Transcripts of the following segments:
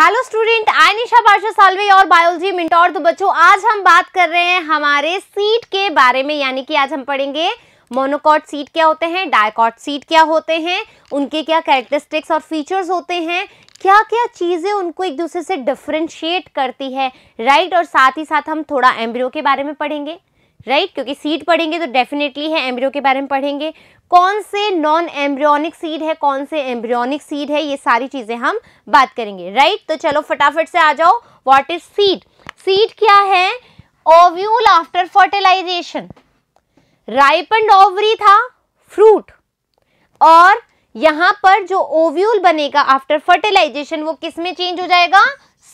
Hello student I Nisha Pasha Salve और biology मिंटोर तो बच्चों आज हम बात कर रहे हैं हमारे सीट के बारे में यानी कि आज हम पढ़ेंगे मोनोकॉट सीट क्या होते हैं डायकॉट सीट क्या होते हैं उनके क्या कैरेक्टरिस्टिक्स और फीचर्स होते हैं क्या क्या चीज़ें उनको एक दूसरे से डिफ्रेंशिएट करती है राइट और साथ ही साथ हम थोड़ा एम्ब्रियो के बारे में पढ़ेंगे राइट क्योंकि सीट पढ़ेंगे तो डेफिनेटली है एम्ब्रियो के बारे में पढ़ेंगे कौन से नॉन एम्ब्रियोनिक सीड है कौन से एम्ब्रियोनिक सीड है ये सारी चीज़ें हम बात करेंगे राइट तो चलो फटाफट से आ जाओ व्हाट इज सीड सीड क्या है ovule after fertilization ripen ovary था फ्रूट और यहां पर जो ओव्यूल बनेगा आफ्टर फर्टिलाइजेशन वो किस में चेंज हो जाएगा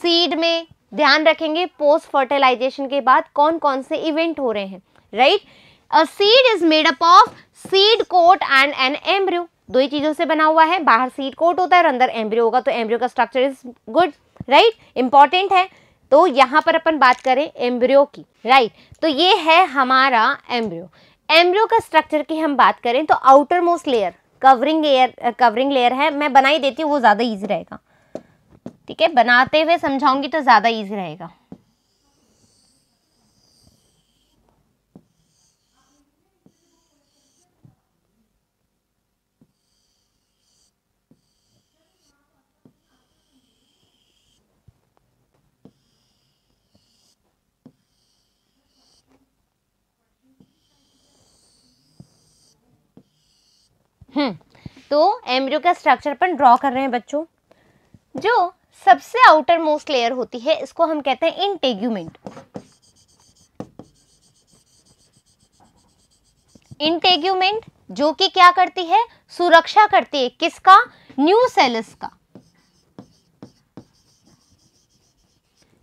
सीड में ध्यान रखेंगे पोस्ट फर्टिलाइजेशन के बाद कौन कौन से इवेंट हो रहे हैं right a seed is made up of seed coat and an embryo दो ही चीजों से बना हुआ है बाहर सीड कोट होता है और अंदर एम्ब्रियो होगा तो एम्ब्रियो का structure is good right important है तो यहां पर अपन बात करें एम्ब्रियो की राइट right? तो ये है हमारा एम्ब्रियो एम्ब्रियो का स्ट्रक्चर की हम बात करें तो outermost layer covering layer covering layer है मैं बनाई देती हूँ वो ज़्यादा ईजी रहेगा ठीक है बनाते हुए समझाऊंगी तो ज़्यादा ईजी रहेगा तो एम्ब्रियो का स्ट्रक्चर अपन ड्रॉ कर रहे हैं बच्चों जो सबसे आउटर मोस्ट लेयर होती है इसको हम कहते हैं इंटेग्यूमेंट इंटेग्यूमेंट जो कि क्या करती है सुरक्षा करती है किसका न्यू सेलस का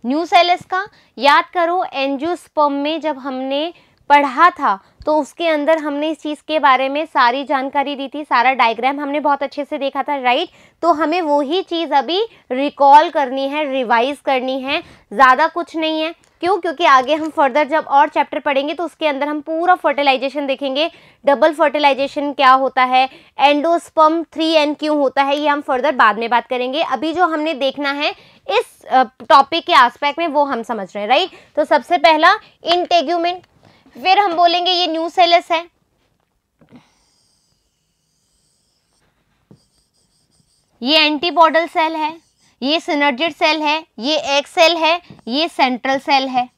न्यू सेलस का याद करो एंजियोस्पर्म में जब हमने पढ़ा था तो उसके अंदर हमने इस चीज़ के बारे में सारी जानकारी दी थी सारा डायग्राम हमने बहुत अच्छे से देखा था राइट तो हमें वही चीज़ अभी रिकॉल करनी है रिवाइज करनी है ज़्यादा कुछ नहीं है क्यों क्योंकि आगे हम फर्दर जब और चैप्टर पढ़ेंगे तो उसके अंदर हम पूरा फर्टिलाइजेशन देखेंगे डबल फर्टिलाइजेशन क्या होता है एंडोस्पम थ्री एन क्यों होता है ये हम फर्दर बाद में बात करेंगे अभी जो हमने देखना है इस टॉपिक के आस्पेक्ट में वो हम समझ रहे हैं राइट तो सबसे पहला इंटेग्यूमेंट फिर हम बोलेंगे ये न्यू सेलस है ये एंटीबॉडल सेल है ये सिनर्जेड सेल है ये एक सेल है ये सेंट्रल सेल है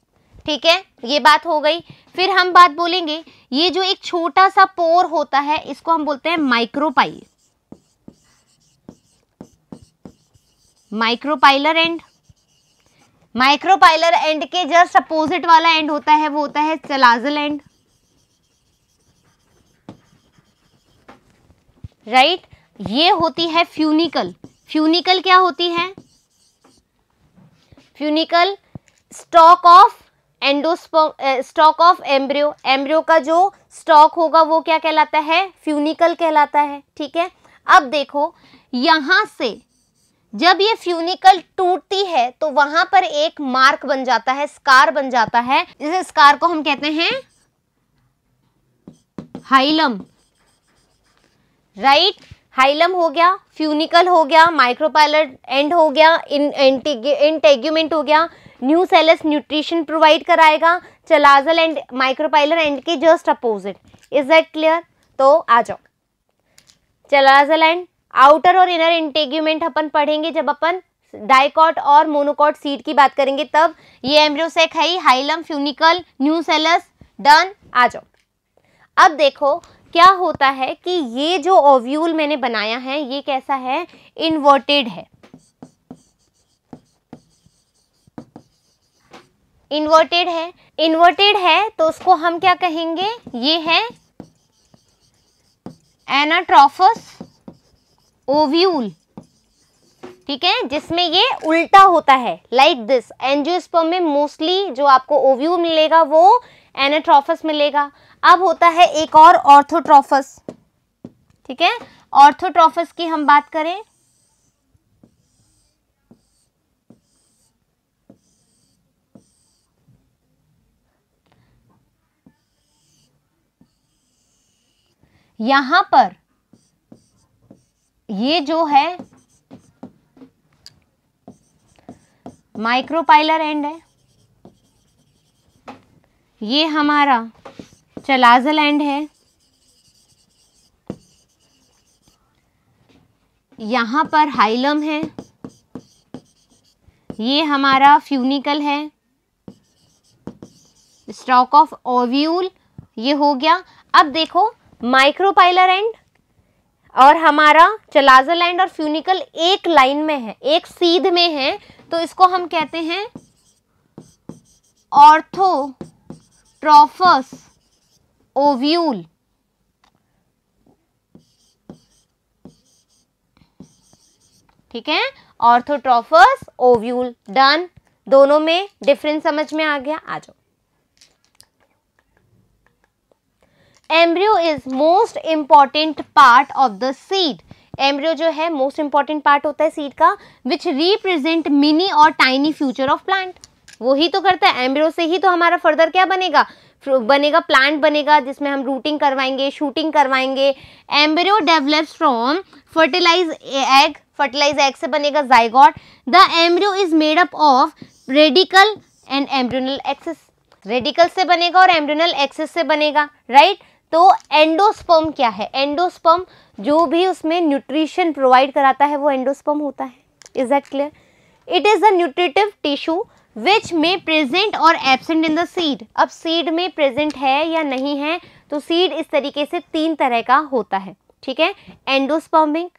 ठीक है ये बात हो गई फिर हम बात बोलेंगे ये जो एक छोटा सा पोर होता है इसको हम बोलते हैं micropyle micropylar end micropylar end के जस्ट अपोजिट वाला एंड होता है वो होता है सलाजल एंड राइट ये होती है फ्यूनिकल फ्यूनिकल क्या होती है funicle stalk of endosperm stalk of embryo embryo का जो स्टॉक होगा वो क्या कहलाता है फ्यूनिकल कहलाता है ठीक है अब देखो यहां से जब ये फ्यूनिकल टूटती है तो वहां पर एक मार्क बन जाता है स्कार बन जाता है इस स्कार को हम कहते हैं हाइलम राइट हाइलम हो गया फ्यूनिकल हो गया माइक्रोपाइलट एंड हो गया इन इंटेग्यूमेंट हो गया न्यू सेलस न्यूट्रिशन प्रोवाइड कराएगा चलाजल एंड माइक्रोपाइलर एंड के just opposite is that clear तो आ जाओ चलाजल एंड आउटर और इनर इंटेग्यूमेंट अपन पढ़ेंगे जब अपन डाइकॉट और मोनोकॉट सीड की बात करेंगे तब ये एम्ब्रियोसेक है ही hilum funicle nucellus done आ जाओ अब देखो क्या होता है कि ये जो ओव्यूल मैंने बनाया है ये कैसा है इन्वर्टेड है इन्वर्टेड है इन्वर्टेड है तो उसको हम क्या कहेंगे ये है एनाट्रोफस ओव्यूल ठीक है जिसमें ये उल्टा होता है लाइक दिस एनजियोस्पर्म में मोस्टली जो आपको ओव्यूल मिलेगा वो एनाट्रोफस मिलेगा अब होता है एक और ऑर्थोट्रोफस ठीक है ऑर्थोट्रोफस की हम बात करें यहां पर ये जो है माइक्रोपाइलर एंड है ये हमारा चलाजल एंड है यहाँ पर हाइलम है ये हमारा फ्यूनिकल है स्टॉक ऑफ ओव्यूल ये हो गया अब देखो माइक्रोपाइलर एंड और हमारा एंड और फ्यूनिकल एक लाइन में है एक सीध में है तो इसको हम कहते हैं ऑर्थोट्रोफस ओव्यूल ठीक है ऑर्थोट्रोफस ओव्यूल डन दोनों में डिफरेंस समझ में आ गया आ जाओ embryo is most important part of the seed embryo जो है मोस्ट इम्पॉर्टेंट पार्ट होता है सीड का विच रिप्रेजेंट मिनी और टाइनी फ्यूचर ऑफ प्लांट वो ही तो करता है एम्ब्रियो से ही तो हमारा फर्दर क्या बनेगा बनेगा प्लांट बनेगा जिसमें हम रूटिंग करवाएंगे शूटिंग करवाएंगे embryo develops from fertilize egg fertilize egg से बनेगा zygote the embryo is made up of radicle and embryonal axis radicle से बनेगा और एम्ब्रियोनल एक्सेस से बनेगा राइट right? तो एंडोस्पर्म क्या है एंडोस्पर्म जो भी उसमें न्यूट्रिशन प्रोवाइड कराता है वो एंडोस्पर्म होता है is that clear it is a nutritive tissue which में प्रेजेंट और एबसेंट इन द सीड अब सीड में प्रेजेंट है या नहीं है तो सीड इस तरीके से तीन तरह का होता है ठीक है एंडोस्पर्मिक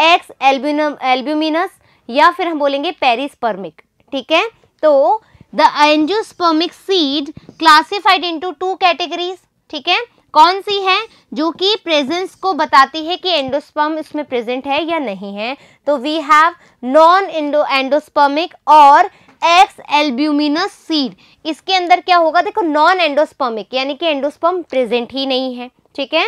एक्स एल्ब्यूनम एल्ब्यूमिनस या फिर हम बोलेंगे पेरिस्पर्मिक ठीक है तो the endospermic seed classified into two categories ठीक है कौन सी है जो कि प्रेजेंस को बताती है कि एंडोस्पर्म इसमें प्रेजेंट है या नहीं है तो we have non endo endospermic और एक्स एल्ब्यूमिनस सीड इसके अंदर क्या होगा देखो नॉन एंडोस्पर्मिक यानी कि एंडोस्पर्म प्रेजेंट ही नहीं है ठीक है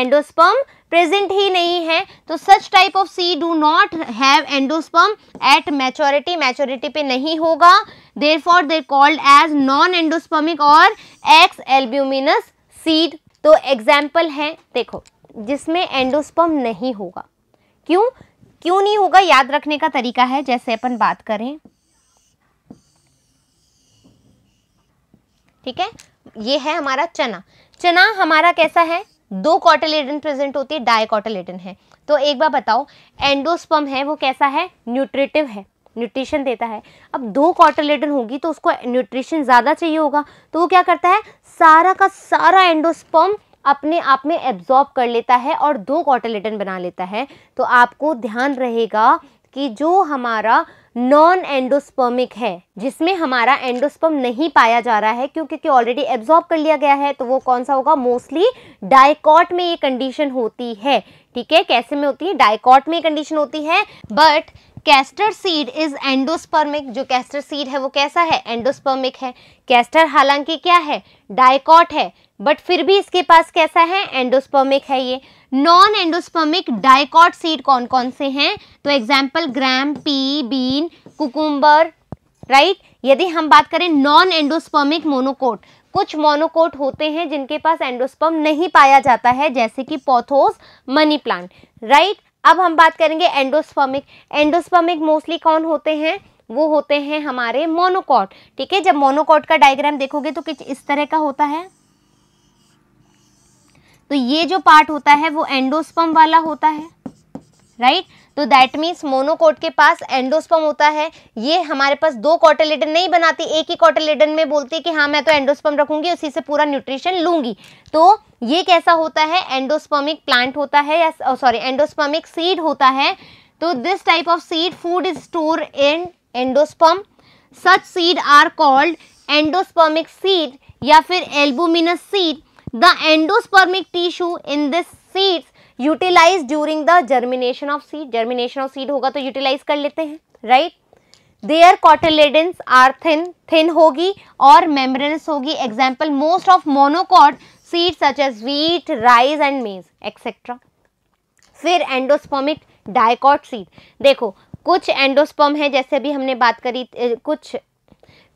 एंडोस्पर्म प्रेजेंट ही नहीं है तो such type of seed do not have endosperm at maturity maturity पे नहीं होगा therefore they're called as non endospermic और एक्स एल्ब्यूमिनस सीड तो एग्जाम्पल है देखो जिसमें एंडोस्पम नहीं होगा क्यों क्यों नहीं होगा याद रखने का तरीका है जैसे अपन बात करें ठीक है ये है हमारा चना चना हमारा कैसा है दो कॉटलेडन प्रेजेंट होती है डायकॉटलेडन है तो एक बार बताओ एंडोस्पम है वो कैसा है न्यूट्रिटिव है न्यूट्रिशन देता है अब दो कॉटलेडन होगी तो उसको न्यूट्रिशन ज़्यादा चाहिए होगा तो वो क्या करता है सारा का सारा एंडोस्पर्म अपने आप में एब्जॉर्ब कर लेता है और दो कॉटलेटन बना लेता है तो आपको ध्यान रहेगा कि जो हमारा नॉन एंडोस्पर्मिक है जिसमें हमारा एंडोस्पर्म नहीं पाया जा रहा है क्योंकि क्योंकि ऑलरेडी एब्जॉर्ब कर लिया गया है तो वो कौन सा होगा मोस्टली डाइकॉट में ये कंडीशन होती है ठीक है कैसे में होती है डाइकॉट में ये कंडीशन होती है but castor seed is endospermic जो कैस्टर सीड है वो कैसा है एंडोस्पर्मिक है कैस्टर हालांकि क्या है डायकॉट है बट फिर भी इसके पास कैसा है एंडोस्पर्मिक है ये नॉन एंडोस्पर्मिक डायकॉट सीड कौन कौन से हैं तो example gram pea bean cucumber right यदि हम बात करें नॉन एंडोस्पर्मिक मोनोकोट कुछ मोनोकोट होते हैं जिनके पास एंडोस्पर्म नहीं पाया जाता है जैसे कि पोथोस मनी प्लांट राइट अब हम बात करेंगे एंडोस्पर्मिक एंडोस्पर्मिक मोस्टली कौन होते हैं वो होते हैं हमारे मोनोकॉट ठीक है जब मोनोकॉट का डायग्राम देखोगे तो कुछ इस तरह का होता है तो ये जो पार्ट होता है वो एंडोस्पम वाला होता है राइट तो दैट मीन्स मोनोकोट के पास एंडोस्पम होता है ये हमारे पास दो कॉटेलेडन नहीं बनाती एक ही कॉटेलेडन में बोलती है कि हाँ मैं तो एंडोस्पम रखूंगी उसी से पूरा न्यूट्रिशन लूंगी तो ये कैसा होता है एंडोस्पर्मिक प्लांट होता है या सॉरी एंडोस्पर्मिक सीड होता है तो this type of seed food is store in endosperm such seed are called endospermic seed या फिर albuminous seed the endospermic tissue in this seeds utilize during the germination of seed germination of seed होगा तो utilize कर लेते हैं right their cotyledons are thin thin होगी और membranous होगी example most of monocot seeds such as wheat rice and maize etcetera फिर endospermic dicot seed देखो कुछ एंडोस्पर्म है जैसे भी हमने बात करी कुछ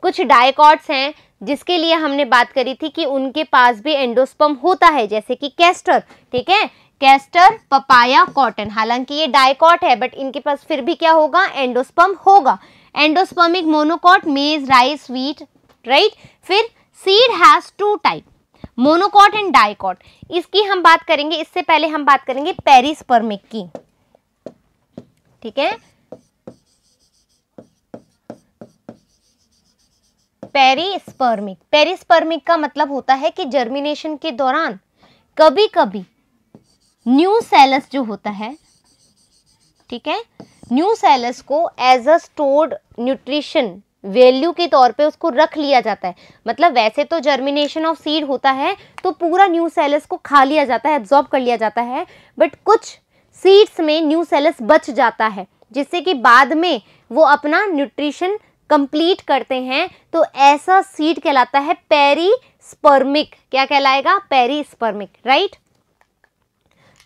कुछ डायकॉट्स हैं जिसके लिए हमने बात करी थी कि उनके पास भी एंडोस्पर्म होता है जैसे कि कैस्टर ठीक है कैस्टर पपाया कॉटन हालांकि ये डायकॉट है बट इनके पास फिर भी क्या होगा एंडोस्पर्म होगा endospermic monocot maize rice wheat right फिर seed has two type monocot and dicot इसकी हम बात करेंगे इससे पहले हम बात करेंगे पेरिस्पर्मिक की ठीक है पेरिस्पर्मिक पेरिस्पर्मिक का मतलब होता है कि जर्मिनेशन के दौरान कभी कभी न्यू सेलस जो होता है ठीक है न्यू सेलस को as a stored nutrition value के तौर पे उसको रख लिया जाता है मतलब वैसे तो जर्मिनेशन ऑफ सीड होता है तो पूरा न्यू सेलस को खा लिया जाता है एब्जॉर्ब कर लिया जाता है बट कुछ सीड्स में न्यू सेलस बच जाता है जिससे कि बाद में वो अपना न्यूट्रिशन कंप्लीट करते हैं तो ऐसा सीड कहलाता है पेरी क्या कहलाएगा पेरी राइट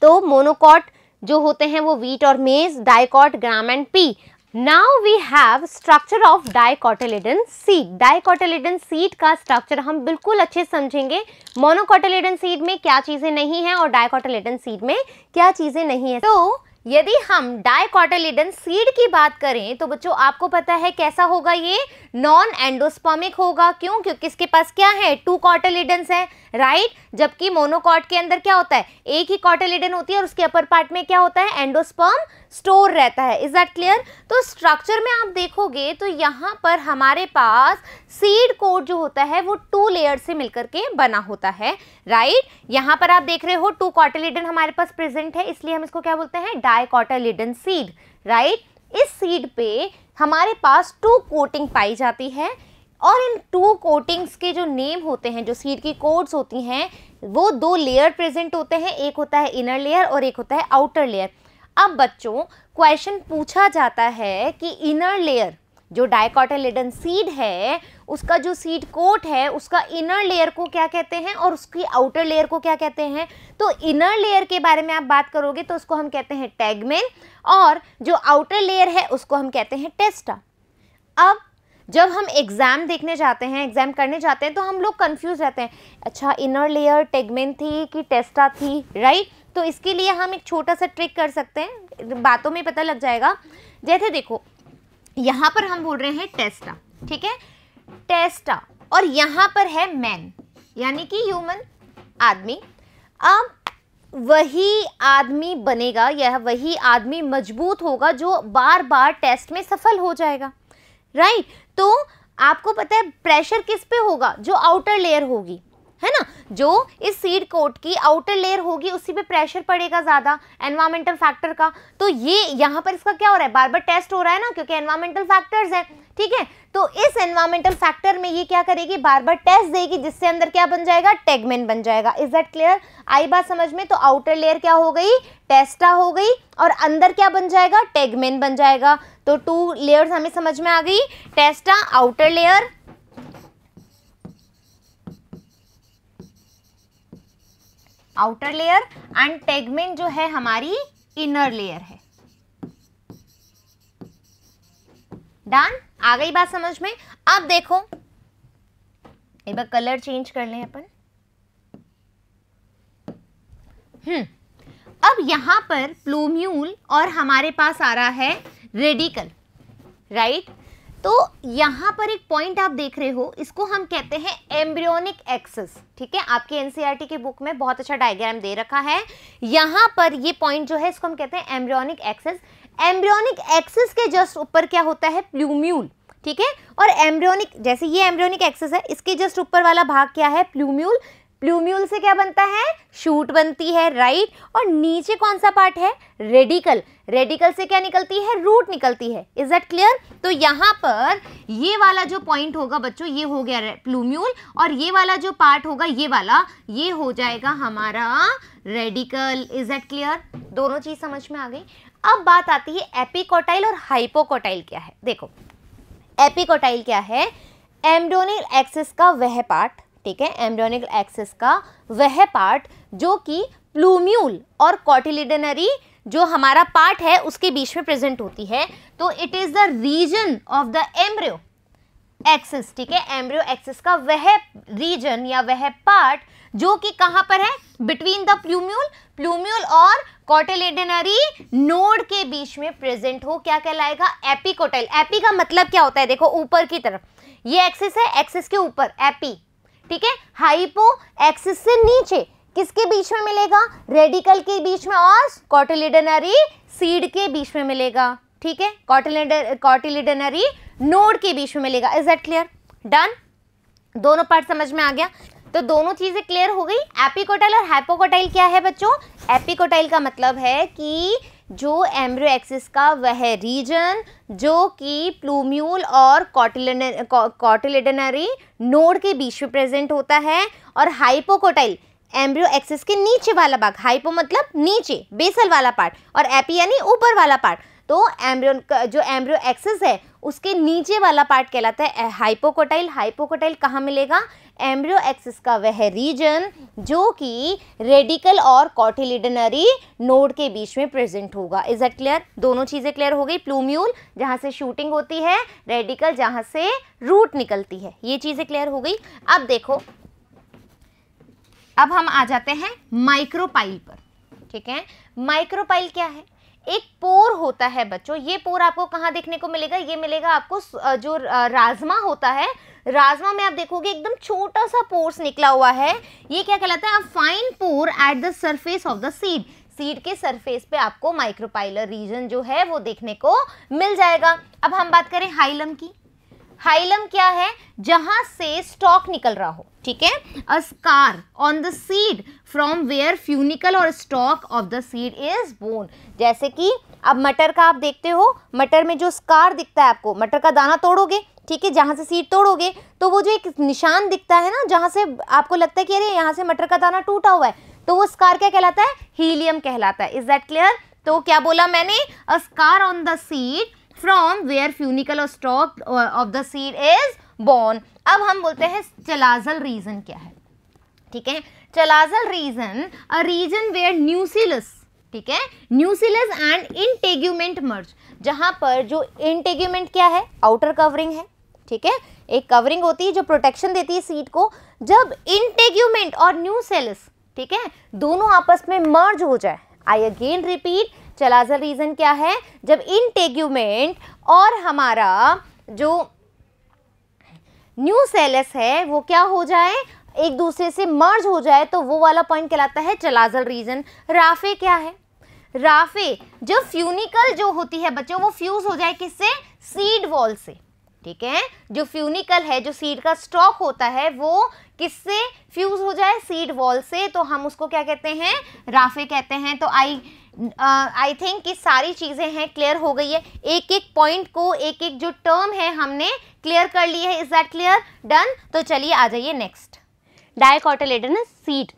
तो मोनोकॉट जो होते हैं वो वीट और maize dicot gram and pea now we have structure of dicotyledon seed dicotyledon seed का स्ट्रक्चर हम बिल्कुल अच्छे समझेंगे मोनोकोटिलेडन सीड में क्या चीज़ें नहीं है और डाइकोटिलेडन सीड में क्या चीज़ें नहीं है तो यदि हम डाइकोटिलेडन सीड की बात करें तो बच्चों आपको पता है कैसा होगा ये नॉन एंडोस्पर्मिक होगा क्यों क्योंकि इसके पास क्या है टू कॉटिलेडन्स है राइट जबकि मोनोकॉट के अंदर क्या होता है एक ही कॉटिलेडन होती है और उसके अपर पार्ट में क्या होता है एंडोस्पर्म स्टोर रहता है इज़ दैट क्लियर तो स्ट्रक्चर में आप देखोगे तो यहाँ पर हमारे पास सीड कोड जो होता है वो टू लेयर से मिलकर के बना होता है राइट यहाँ पर आप देख रहे हो टू कॉटलिडन हमारे पास प्रेजेंट है इसलिए हम इसको क्या बोलते हैं डाई सीड राइट इस सीड पे हमारे पास टू कोटिंग पाई जाती है और इन टू कोटिंग्स के जो नेम होते हैं जो सीड की कोड्स होती हैं वो दो लेयर प्रेजेंट होते हैं एक होता है इनर लेयर और एक होता है आउटर लेयर अब बच्चों क्वेश्चन पूछा जाता है कि इनर लेयर जो डाइकॉटोलेडन सीड है उसका जो सीड कोट है उसका इनर लेयर को क्या कहते हैं और उसकी आउटर लेयर को क्या कहते हैं तो इनर लेयर के बारे में आप बात करोगे तो उसको हम कहते हैं टैगमेन और जो आउटर लेयर है उसको हम कहते हैं टेस्टा अब जब हम एग्ज़ाम देखने जाते हैं एग्ज़ाम करने जाते हैं तो हम लोग कंफ्यूज रहते हैं अच्छा इनर लेयर टेगमेन थी कि टेस्टा थी राइट तो इसके लिए हम एक छोटा सा ट्रिक कर सकते हैं बातों में पता लग जाएगा जैसे देखो यहाँ पर हम बोल रहे हैं टेस्टा ठीक है टेस्टा और यहाँ पर है मैन यानी कि ह्यूमन आदमी अब वही आदमी बनेगा या वही आदमी मजबूत होगा जो बार बार टेस्ट में सफल हो जाएगा राइट तो आपको पता है प्रेशर किस पे होगा जो आउटर लेयर होगी है ना जो इस सीड कोट की आउटर लेयर होगी उसी पे प्रेशर पड़ेगा ज़्यादा एनवायरमेंटल फैक्टर का तो ये यहाँ पर इसका क्या हो रहा है बार बार टेस्ट हो रहा है ना क्योंकि एनवायरमेंटल फैक्टर्स हैं ठीक है तो इस एनवायरमेंटल फैक्टर में ये क्या करेगी बार बार टेस्ट देगी जिससे अंदर क्या बन जाएगा टेगमेन बन जाएगा इज दैट क्लियर आई बात समझ में तो आउटर लेयर क्या हो गई टेस्टा हो गई और अंदर क्या बन जाएगा टेगमेन बन जाएगा तो टू लेयर्स हमें समझ में आ गई testa outer layer outer layer and tegmen जो है हमारी इनर लेयर है डन आ गई बात समझ में अब देखो एक बार कलर चेंज कर लें अपन हम्म अब यहां पर प्लोम्यूल और हमारे पास आ रहा है रेडिकल राइट right? तो यहाँ पर एक पॉइंट आप देख रहे हो इसको हम कहते हैं एम्ब्रियोनिक एक्सेस ठीक है आपके एनसीईआरटी e के बुक में बहुत अच्छा डायग्राम दे रखा है यहाँ पर ये पॉइंट जो है इसको हम कहते हैं एम्ब्रियोनिक एक्सेस एम्ब्रियोनिक एक्सेस के जस्ट ऊपर क्या होता है प्लूम्यूल ठीक है और एम्ब्रियोनिक जैसे ये एम्ब्रियोनिक एक्सेस है इसके जस्ट ऊपर वाला भाग क्या है प्लूम्यूल प्लूम्यूल से क्या बनता है शूट बनती है राइट और नीचे कौन सा पार्ट है रेडिकल रेडिकल से क्या निकलती है रूट निकलती है इज दट क्लियर तो यहाँ पर ये वाला जो पॉइंट होगा बच्चों ये हो गया प्लूम्यूल और ये वाला जो पार्ट होगा ये वाला ये हो जाएगा हमारा रेडिकल इज दट क्लियर दोनों चीज़ समझ में आ गई अब बात आती है एपिकोटाइल और हाइपोकोटाइल क्या है देखो एपिकोटाइल क्या है एमडोनिल एक्सिस का वह पार्ट ठीक है एम्ब्रियोनिक एक्सेस का वह पार्ट जो कि प्लूम्यूल और कॉटिलिडनरी जो हमारा पार्ट है उसके बीच में प्रेजेंट होती है तो it is the region of the embryo axis ठीक है एम्ब्रियो एक्सेस का वह रीजन या वह पार्ट जो कि कहाँ पर है बिटवीन द प्लूम्यूल प्लूम्यूल और कॉटेलेडनरी नोड के बीच में प्रेजेंट हो क्या कहलाएगा एपिकोटाइल एपी का मतलब क्या होता है देखो ऊपर की तरफ ये एक्सेस है एक्सेस के ऊपर एपी ठीक है हाइपो एक्सिस से नीचे किसके बीच में मिलेगा रेडिकल के बीच में और कॉटिलिडनरी सीड के बीच में मिलेगा ठीक है कॉटिलिडनरी नोड के बीच में मिलेगा इज दैट क्लियर डन दोनों पार्ट समझ में आ गया तो दोनों चीज़ें क्लियर हो गई एपिकोटाइल और हाइपोकोटाइल क्या है बच्चों एपिकोटाइल का मतलब है कि जो एम्ब्रियो एक्सिस का वह रीजन जो कि प्लूम्यूल और कॉटिलेडनरी नोड के बीच में प्रेजेंट होता है और हाइपोकोटाइल एम्ब्रियो एक्सिस के नीचे वाला भाग हाइपो मतलब नीचे बेसल वाला पार्ट और एपी यानी ऊपर वाला पार्ट तो एम्ब्रियो जो एम्ब्रियो एक्सेस है उसके नीचे वाला पार्ट कहलाता है हाइपोकोटाइल हाइपोकोटाइल कहाँ मिलेगा एम्ब्रियो एक्सिस का वह रीजन जो कि रेडिकल और कॉटिलिडनरी नोड के बीच में प्रेजेंट होगा इज एट क्लियर दोनों चीज़ें क्लियर हो गई प्लूम्यूल जहाँ से शूटिंग होती है रेडिकल जहाँ से रूट निकलती है ये चीज़ें क्लियर हो गई अब देखो अब हम आ जाते हैं माइक्रोपाइल पर ठीक है माइक्रोपाइल क्या है एक पोर होता है बच्चों ये पोर आपको कहाँ देखने को मिलेगा ये मिलेगा आपको जो राजमा होता है राजमा में आप देखोगे एकदम छोटा सा पोर्स निकला हुआ है ये क्या कहलाता है fine pore at the surface of the seed seed के सरफेस पे आपको माइक्रोपाइलर रीजन जो है वो देखने को मिल जाएगा अब हम बात करें हाइलम की हाइलम क्या है जहां से स्टॉक निकल रहा हो ठीक है a scar on the seed from where funicle और stalk of the seed is born जैसे कि अब मटर का आप देखते हो मटर में जो स्कार दिखता है आपको मटर का दाना तोड़ोगे ठीक है जहाँ से सीड तोड़ोगे तो वो जो एक निशान दिखता है ना जहाँ से आपको लगता है कि अरे यहाँ से मटर का दाना टूटा हुआ है तो वो स्कार क्या कहलाता है हीलियम कहलाता है इज दैट क्लियर तो क्या बोला मैंने a scar on the seed from where funicle और stalk of the seed is born अब हम बोलते हैं चलाजल रीजन क्या है ठीक है chalazal region a region where nucellus ठीक है न्यूसिलस एंड इंटेग्यूमेंट मर्ज जहां पर जो इंटेग्यूमेंट क्या है आउटर कवरिंग है ठीक है एक कवरिंग होती है जो प्रोटेक्शन देती है सीट को जब इंटेग्यूमेंट और न्यूसेलस ठीक है दोनों आपस में मर्ज हो जाए I again repeat chalazal region क्या है जब इंटेग्यूमेंट और हमारा जो न्यू सेलेस है वो क्या हो जाए एक दूसरे से मर्ज हो जाए तो वो वाला पॉइंट कहलाता है चलाजल रीजन राफे क्या है राफे जो फ्यूनिकल जो होती है बच्चों वो फ्यूज हो जाए किससे सीड वॉल से ठीक है जो फ्यूनिकल है जो सीड का स्टॉक होता है वो किससे फ्यूज हो जाए सीड वॉल से तो हम उसको क्या कहते हैं राफे कहते हैं तो आई आई uh, थिंक कि सारी चीज़ें हैं क्लियर हो गई है एक एक पॉइंट को एक एक जो टर्म है हमने क्लियर कर लिया है इज़ दैट क्लियर डन तो चलिए आ जाइए next dicotyledonous seed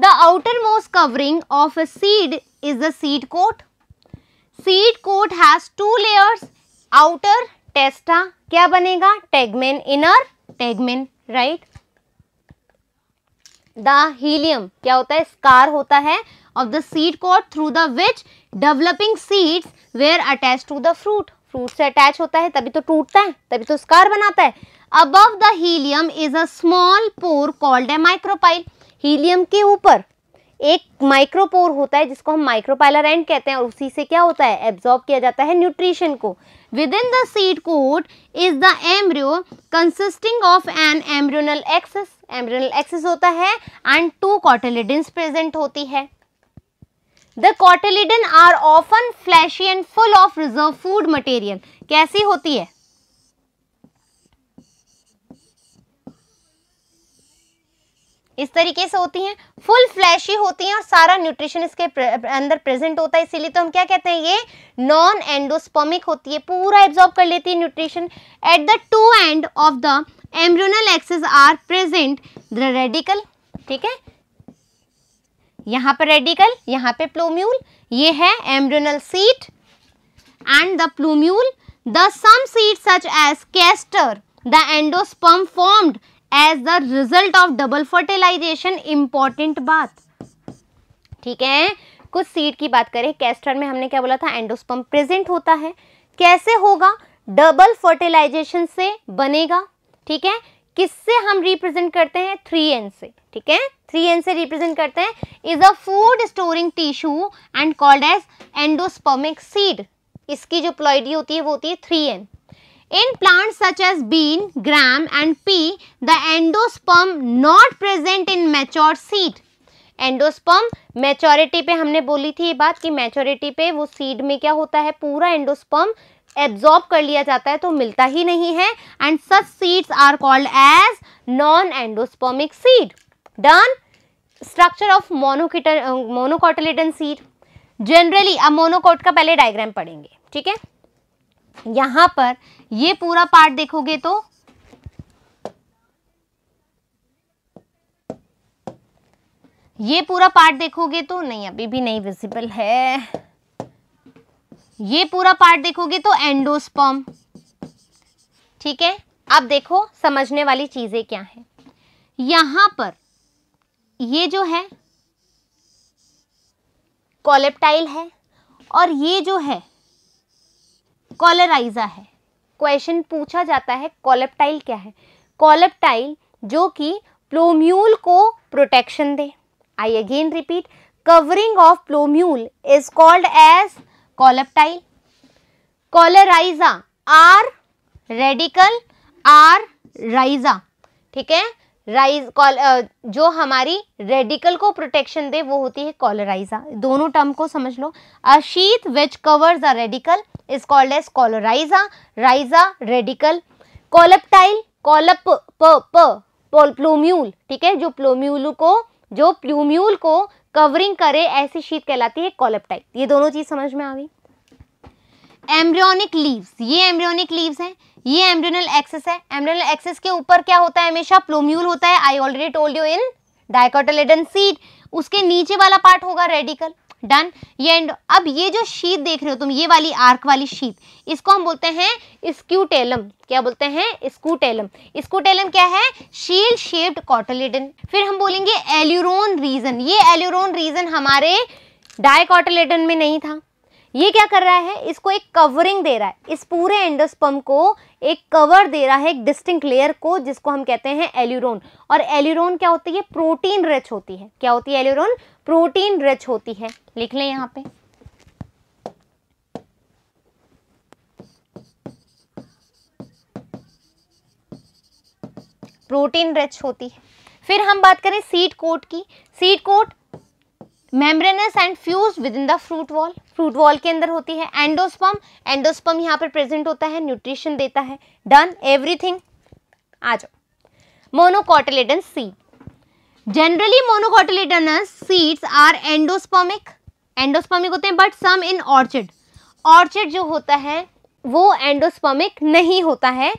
the outermost covering of a seed is the seed coat seed coat has two layers outer testa क्या बनेगा tegmen inner tegmen right the hilum क्या होता है scar होता है of the seed coat through the which developing seeds were attached to the fruit. Fruit से attach होता है तभी तो टूटता है तभी तो स्कार बनाता है above the hilum is a small pore called a micropyle hilum के ऊपर एक माइक्रोपोर होता है जिसको हम माइक्रोपाइलर एंड कहते हैं और उसी से क्या होता है एब्जॉर्ब किया जाता है न्यूट्रिशन को with in the seed coat is the embryo consisting of an embryonal axis embryonal axis होता है एंड टू कॉटेलिडिन प्रेजेंट होती है the cotyledon are often fleshy and full of reserve food material कैसी होती है इस तरीके से होती हैं फुल फ्लैशी होती हैं और सारा न्यूट्रिशन इसके अंदर प्रेजेंट होता है इसीलिए तो हम क्या कहते हैं ये नॉन एंडोस्पोमिक होती है पूरा एब्जॉर्ब कर लेती है nutrition at the two end of the embryonal axis are present the radicle ठीक है यहाँ पर रेडिकल यहाँ पे प्लोम्यूल ये है embryonal seat and the plumule the some seat such as castor the endosperm formed as the result of double fertilization important बात ठीक है कुछ सीड की बात करें कैस्टर में हमने क्या बोला था एंडोस्पम प्रेजेंट होता है कैसे होगा डबल फर्टिलाइजेशन से बनेगा ठीक है किससे हम रिप्रेजेंट करते हैं थ्री एन से ठीक है थ्री एन से रिप्रेजेंट करते हैं is a food storing tissue and called as endospermic seed इसकी जो प्लॉइडी होती है वो होती है three N in plant such as bean gram and pea the endosperm not present in mature seed endosperm maturity पे हमने बोली थी ये बात कि मैच्योरिटी पे वो सीड में क्या होता है पूरा एंडोस्पर्म एब्जॉर्ब कर लिया जाता है तो मिलता ही नहीं है and such seeds are called as non endospermic seed done structure of monocot monocotyledon seed generally अब मोनोकोट का पहले डायग्राम पढ़ेंगे ठीक है यहां पर ये पूरा पार्ट देखोगे तो ये पूरा पार्ट देखोगे तो नहीं अभी भी नहीं विजिबल है ये पूरा पार्ट देखोगे तो एंडोस्पर्म ठीक है अब देखो समझने वाली चीज़ें क्या है यहां पर ये जो है कॉलेप्टाइल है और ये जो है कॉलराइजा है क्वेश्चन पूछा जाता है कॉलेप्टाइल क्या है कॉलेप्टाइल जो कि प्लोम्यूल को प्रोटेक्शन दे I again repeat covering of plumule is called as coleoptile coleorhiza or radicle or rhiza ठीक है राइज जो हमारी रेडिकल को प्रोटेक्शन दे वो होती है कॉलराइजा दोनों टर्म को समझ लो a sheath which covers a radicle is called as coleorhiza rhiza radicle coleoptile कॉलप प प प्लोम्यूल ठीक है जो प्लोम्यूल को जो प्लूम्यूल को कवरिंग करे ऐसी शीत कहलाती है कॉलपटाइट ये दोनों चीज़ समझ में आ गई एम्ब्रियोनिक लीव्स ये एम्ब्रियोनिक लीव्स हैं ये एम्ब्रियोनल एक्सेस है एम्ब्रियोनल एक्सेस के ऊपर क्या होता है हमेशा प्लोम्यूल होता है I already told you in dicotyledon seed उसके नीचे वाला पार्ट होगा रेडिकल डन ये एंड अब ये जो शीत देख रहे हो तुम ये वाली आर्क वाली शीत इसको हम बोलते हैं स्क्यूटेलम क्या बोलते हैं स्कूटेलम स्कूटेलम क्या है शील शेप्ड कॉटोलेडन फिर हम बोलेंगे एल्यूरोन रीजन ये एल्यूरोन रीजन हमारे डायकॉटोलेडन में नहीं था ये क्या कर रहा है इसको एक कवरिंग दे रहा है इस पूरे एंडोस्पम को एक कवर दे रहा है एक डिस्टिंक्ट लेयर को जिसको हम कहते हैं एल्यूरोन और एल्यूरोन क्या होती है प्रोटीन रिच होती है क्या होती है एल्यूरोन प्रोटीन रिच होती है लिख लें यहाँ पे प्रोटीन रिच होती है फिर हम बात करें सीड कोट की seed coat membranous and fuse with in the fruit wall fruit wall के अंदर होती है एंडोस्पम एंडोस्पम यहाँ पर प्रेजेंट होता है न्यूट्रिशन देता है डन एवरीथिंग आ जाओ monocotyledon seed generally monocotyledonous seeds are endospermic endospermic होते हैं but some in orchid orchid जो होता है वो एंडोस्पमिक नहीं होता है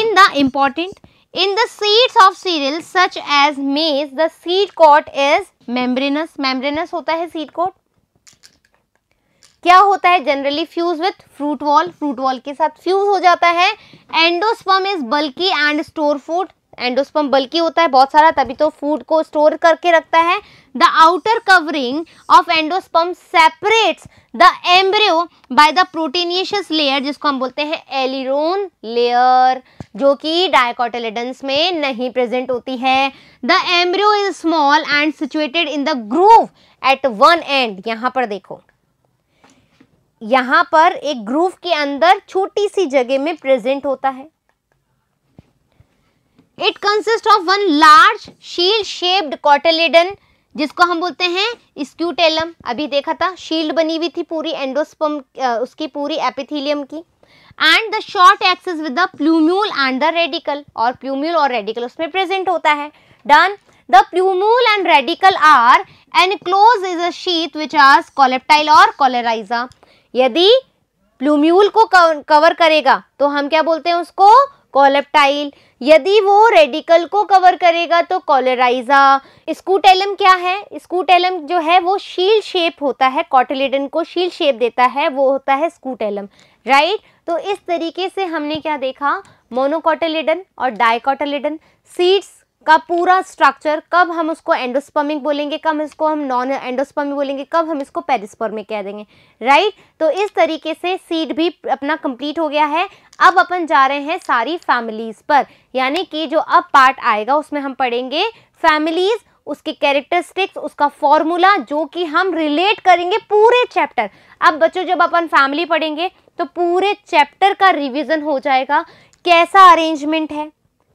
in the important in the seeds of cereal such as maize the seed coat is membranous membranous होता है सीड कोट क्या होता है generally fuse with fruit wall fruit wall के साथ फ्यूज हो जाता है endosperm is bulky and store food endosperm bulky होता है बहुत सारा तभी तो फूड को स्टोर करके रखता है the outer covering of endosperm separates the embryo by the proteinaceous layer जिसको हम बोलते हैं एलिरोन लेयर जो कि डायकोटिलेडन्स में नहीं प्रेजेंट होती है the embryo is small and situated in the groove at one end यहां पर देखो यहां पर एक ग्रूव के अंदर छोटी सी जगह में प्रेजेंट होता है it consist of one large shield shaped cotyledon जिसको हम बोलते हैं स्क्यूटेलम अभी देखा था शील्ड बनी हुई थी पूरी एंडोस्पम उसकी पूरी एपिथीलियम की and the short axis with the plumule and the radicle और प्लूम्यूल और रेडिकल उसमें प्रेजेंट होता है done the plumule and radicle are enclose is a sheath which are कॉलेप्टाइल और कॉलेराइजा यदि प्लूम्यूल को कवर करेगा तो हम क्या बोलते हैं उसको कॉलेप्टाइल यदि वो रेडिकल को कवर करेगा तो कॉलेराइजा स्कूटेलम क्या है स्कूटेलम जो है वो शील शेप होता है कॉटिलेडन को शील शेप देता है वो होता है स्कूटेलम राइट तो इस तरीके से हमने क्या देखा मोनोकोटोलिडन और डाइकोटोलिडन सीड्स का पूरा स्ट्रक्चर कब हम उसको एंडोस्पर्मिक बोलेंगे कब इसको हम नॉन एंडोस्पर्मिक बोलेंगे कब हम इसको पेरिस्पर्मिक कह देंगे राइट तो इस तरीके से सीड भी अपना कंप्लीट हो गया है अब अपन जा रहे हैं सारी फैमिलीज़ पर यानी कि जो अब पार्ट आएगा उसमें हम पढ़ेंगे फैमिलीज़ उसके कैरेक्टरिस्टिक्स उसका फॉर्मूला जो कि हम रिलेट करेंगे पूरे चैप्टर अब बच्चों जब अपन फैमिली पढ़ेंगे तो पूरे चैप्टर का रिविज़न हो जाएगा कैसा अरेंजमेंट है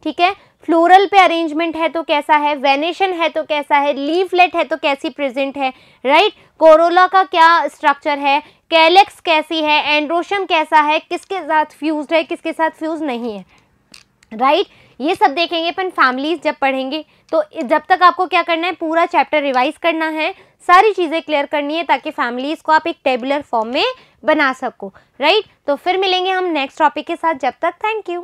ठीक है फ्लोरल पे अरेंजमेंट है तो कैसा है वेनेशन है तो कैसा है लीफलेट है तो कैसी प्रेजेंट है राइट कोरोला का क्या स्ट्रक्चर है कैलेक्स कैसी है एंड्रोशम कैसा है किसके साथ फ्यूज है किसके साथ फ्यूज नहीं है राइट ये सब देखेंगे अपन फैमिलीज जब पढ़ेंगे तो जब तक आपको क्या करना है पूरा चैप्टर रिवाइज करना है सारी चीज़ें क्लियर करनी है ताकि फैमिलीज़ को आप एक टेबुलर फॉर्म में बना सको राइट तो फिर मिलेंगे हम नेक्स्ट टॉपिक के साथ जब तक थैंक यू